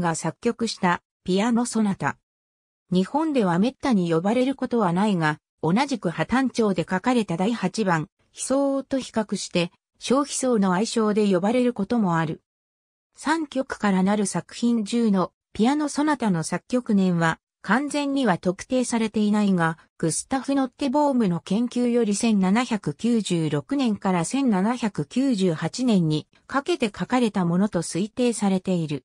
が作曲したピアノソナタ。日本では滅多に呼ばれることはないが、同じく破綻調で書かれた第8番、悲壮と比較して、小悲壮の愛称で呼ばれることもある。3曲からなる作品中のピアノソナタの作曲年は完全には特定されていないが、グスタフ・ノッテボームの研究より1796年から1798年にかけて書かれたものと推定されている。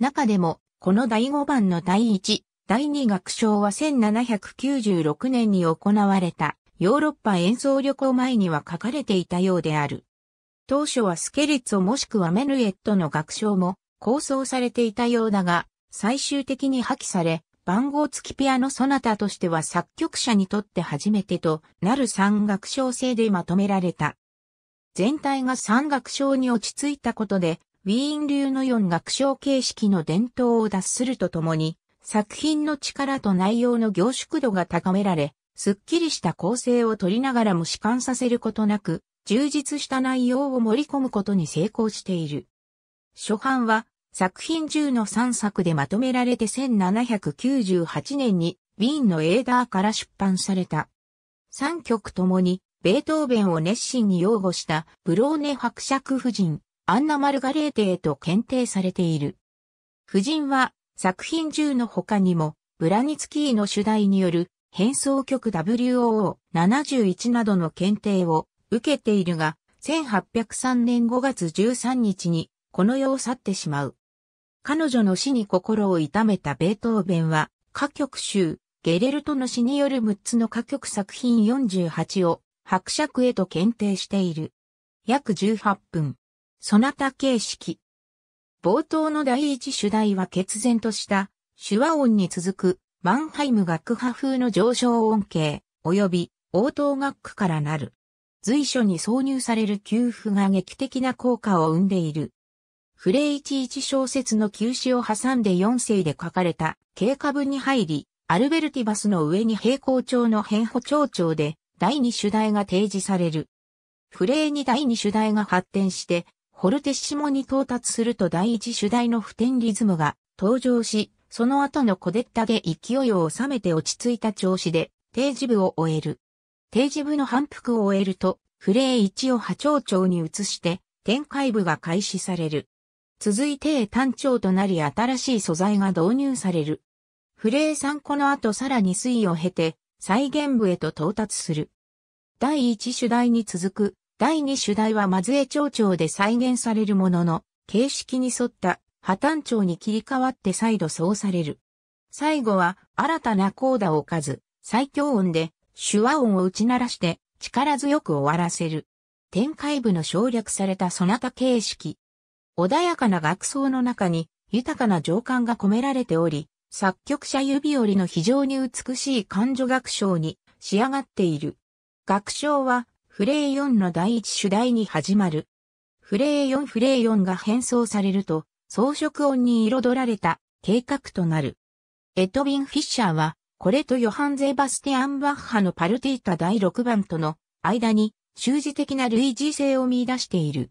中でも、この第5番の第1、第2楽章は1796年に行われたヨーロッパ演奏旅行前には書かれていたようである。当初はスケリッツォもしくはメヌエットの楽章も構想されていたようだが、最終的に破棄され、番号付きピアノソナタとしては作曲者にとって初めてとなる三楽章制でまとめられた。全体が三楽章に落ち着いたことで、ウィーン流の四楽章形式の伝統を脱するとともに、作品の力と内容の凝縮度が高められ、すっきりした構成を取りながらも弛緩させることなく、充実した内容を盛り込むことに成功している。初版は作品中の3作でまとめられて1798年にウィーンのエーダーから出版された。3曲ともにベートーベンを熱心に擁護したブローネ伯爵夫人、アンナ・マルガレーテへと検定されている。夫人は作品中の他にも、ブラニツキーの主題による変奏曲 WOO71 などの検定を受けているが、1803年5月13日にこの世を去ってしまう。彼女の死に心を痛めたベートーベンは、歌曲集、ゲレルトの死による6つの歌曲作品48を伯爵へと検定している。約18分。ソナタ形式。冒頭の第一主題は決然とした手話音に続くマンハイム楽派風の上昇音形及び応答楽区からなる。随所に挿入される給付が劇的な効果を生んでいる。フレ11小説の休止を挟んで4世で書かれた経過文に入り、アルベルティバスの上に平行調の変歩調調で第二主題が提示される。フレーに第二主題が発展してホルテッシモに到達すると第一主題の普天リズムが登場し、その後のコデッタで勢いを収めて落ち着いた調子で、定時部を終える。定時部の反復を終えると、フレー1を波長長に移して、展開部が開始される。続いて単調となり新しい素材が導入される。フレー3個の後さらに推移を経て、再現部へと到達する。第一主題に続く第2主題は松江町長で再現されるものの、形式に沿った破綻町に切り替わって再度そうされる。最後は新たなコーダを置かず、最強音で手話音を打ち鳴らして力強く終わらせる。展開部の省略されたそなた形式。穏やかな楽奏の中に豊かな情感が込められており、作曲者指折りの非常に美しい感情楽章に仕上がっている。楽章はフレイ4の第一主題に始まる。フレイ4フレイ4が変奏されると、装飾音に彩られた計画となる。エトビン・フィッシャーは、これとヨハン・ゼバスティアン・バッハのパルティータ第6番との間に、習字的な類似性を見出している。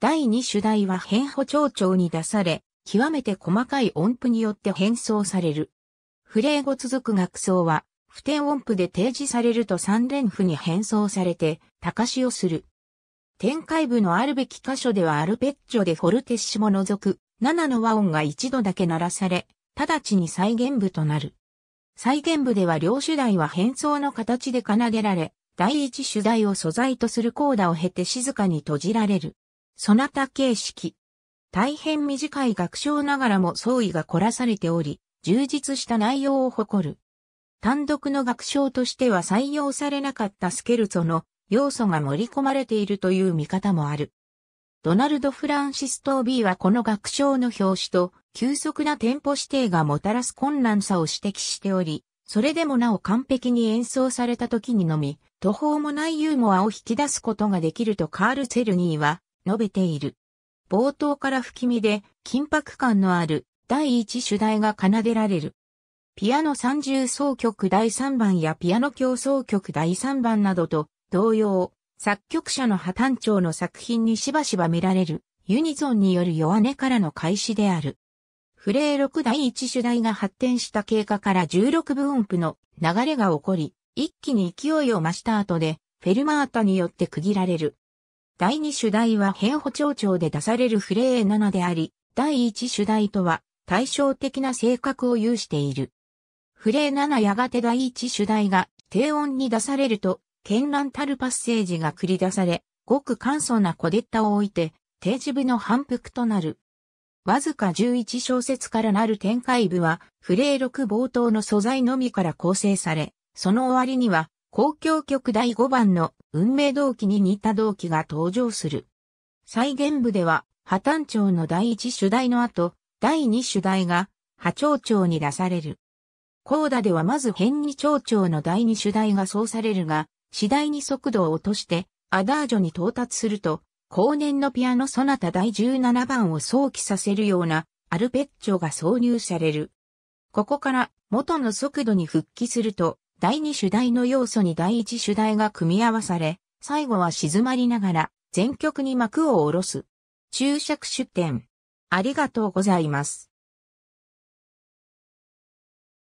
第2主題は変歩調調に出され、極めて細かい音符によって変奏される。フレイ5続く楽奏は、不天音符で提示されると三連符に変装されて、高しをする。展開部のあるべき箇所ではアルペッチョでフォルテッシも除く、7の和音が一度だけ鳴らされ、直ちに再現部となる。再現部では両主題は変装の形で奏でられ、第一主題を素材とするコーダを経て静かに閉じられる。そなた形式。大変短い楽章ながらも創意が凝らされており、充実した内容を誇る。単独の学章としては採用されなかったスケルツォの要素が盛り込まれているという見方もある。ドナルド・フランシス・トービーはこの学章の表紙と急速なテンポ指定がもたらす困難さを指摘しており、それでもなお完璧に演奏された時にのみ、途方もないユーモアを引き出すことができるとカール・セルニーは述べている。冒頭から不気味で緊迫感のある第一主題が奏でられる。ピアノ三重奏曲第3番やピアノ競奏曲第3番などと同様、作曲者の破綻調の作品にしばしば見られるユニゾンによる弱音からの開始である。フレー6第1主題が発展した経過から16分音符の流れが起こり、一気に勢いを増した後で、フェルマータによって区切られる。第2主題は変歩調調で出されるフレー7であり、第1主題とは対照的な性格を有している。フレー7やがて第一主題が低音に出されると、絢爛たるパッセージが繰り出され、ごく簡素な小デッタを置いて、定時部の反復となる。わずか11小節からなる展開部は、フレー6冒頭の素材のみから構成され、その終わりには、公共曲第5番の運命動機に似た動機が登場する。再現部では、破綻調の第1主題の後、第2主題が、波長調に出される。コーダではまず変に町長の第二主題がそうされるが、次第に速度を落として、アダージョに到達すると、後年のピアノソナタ第17番を想起させるようなアルペッチョが挿入される。ここから元の速度に復帰すると、第2主題の要素に第1主題が組み合わされ、最後は静まりながら全曲に幕を下ろす。注釈出典。ありがとうございます。